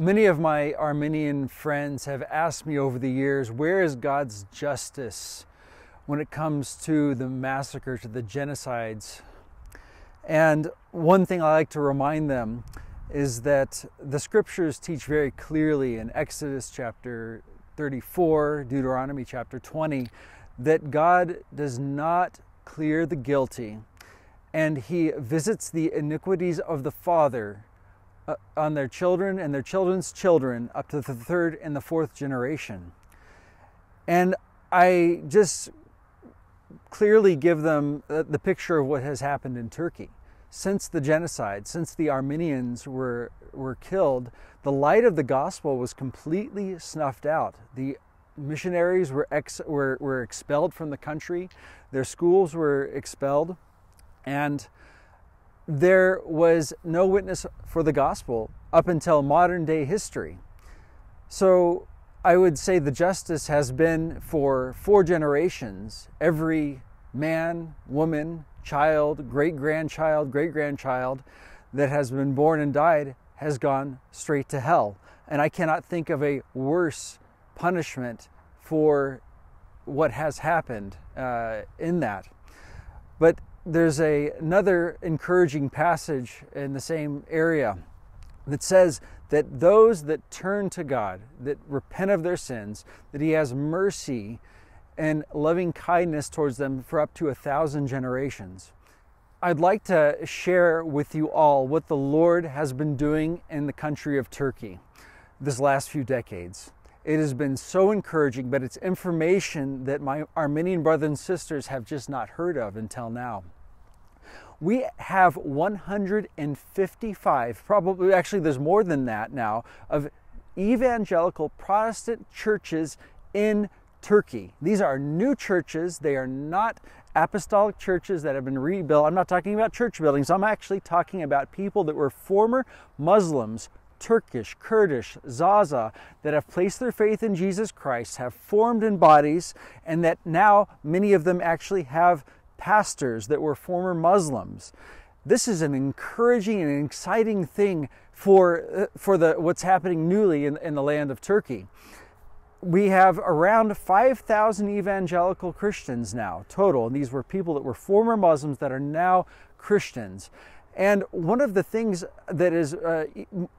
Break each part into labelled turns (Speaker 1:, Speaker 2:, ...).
Speaker 1: Many of my Armenian friends have asked me over the years, where is God's justice when it comes to the massacre, to the genocides? And one thing I like to remind them is that the scriptures teach very clearly in Exodus chapter 34, Deuteronomy chapter 20, that God does not clear the guilty and he visits the iniquities of the father uh, on their children and their children's children up to the third and the fourth generation. And I just clearly give them the picture of what has happened in Turkey. Since the genocide, since the Armenians were, were killed, the light of the gospel was completely snuffed out. The missionaries were, ex, were, were expelled from the country, their schools were expelled, and there was no witness for the gospel up until modern day history. So I would say the justice has been for four generations, every man, woman, child, great grandchild, great grandchild that has been born and died has gone straight to hell. And I cannot think of a worse punishment for what has happened uh, in that. But there's a, another encouraging passage in the same area that says that those that turn to God, that repent of their sins, that He has mercy and loving kindness towards them for up to a thousand generations. I'd like to share with you all what the Lord has been doing in the country of Turkey this last few decades. It has been so encouraging, but it's information that my Armenian brothers and sisters have just not heard of until now. We have 155, probably actually there's more than that now, of evangelical Protestant churches in Turkey. These are new churches. They are not apostolic churches that have been rebuilt. I'm not talking about church buildings. I'm actually talking about people that were former Muslims Turkish, Kurdish, Zaza that have placed their faith in Jesus Christ, have formed in bodies, and that now many of them actually have pastors that were former Muslims. This is an encouraging and exciting thing for, uh, for the, what's happening newly in, in the land of Turkey we have around 5,000 evangelical Christians now total. And these were people that were former Muslims that are now Christians. And one of the things that is uh,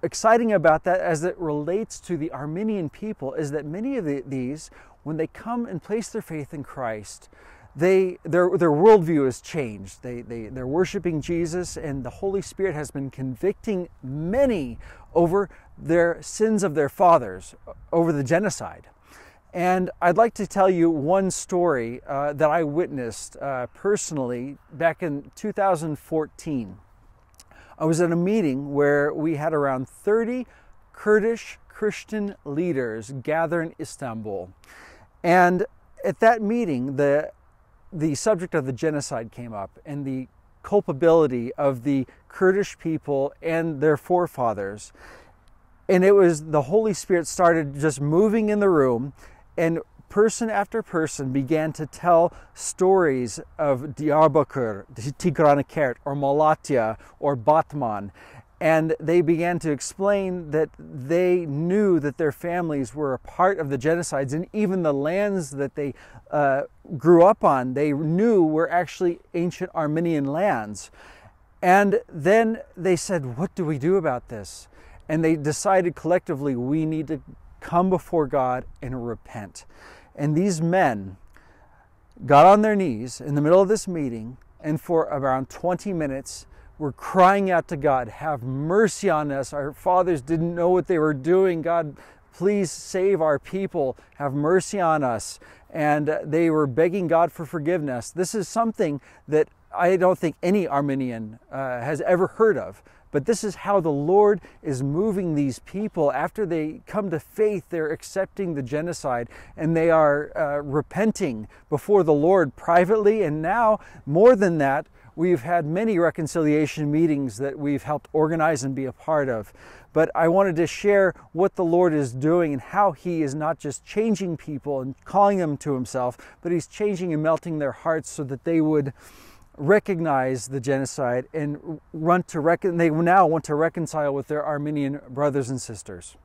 Speaker 1: exciting about that as it relates to the Armenian people is that many of the, these, when they come and place their faith in Christ, they, their, their worldview has changed. They, they, they're worshiping Jesus, and the Holy Spirit has been convicting many over their sins of their fathers, over the genocide. And I'd like to tell you one story uh, that I witnessed uh, personally back in 2014. I was at a meeting where we had around 30 Kurdish Christian leaders gather in Istanbul. And at that meeting, the, the subject of the genocide came up and the culpability of the Kurdish people and their forefathers. And it was the Holy Spirit started just moving in the room and person after person began to tell stories of Diyarbakir, Tigranikert, or Malatya, or Batman. And they began to explain that they knew that their families were a part of the genocides, and even the lands that they uh, grew up on, they knew were actually ancient Armenian lands. And then they said, What do we do about this? And they decided collectively, we need to come before God and repent. And these men got on their knees in the middle of this meeting and for around 20 minutes were crying out to God, Have mercy on us. Our fathers didn't know what they were doing. God, please save our people. Have mercy on us. And they were begging God for forgiveness. This is something that I don't think any Armenian uh, has ever heard of. But this is how the Lord is moving these people. After they come to faith, they're accepting the genocide and they are uh, repenting before the Lord privately. And now, more than that, we've had many reconciliation meetings that we've helped organize and be a part of. But I wanted to share what the Lord is doing and how He is not just changing people and calling them to Himself, but He's changing and melting their hearts so that they would recognize the genocide and, run to reckon they now want to reconcile with their Armenian brothers and sisters.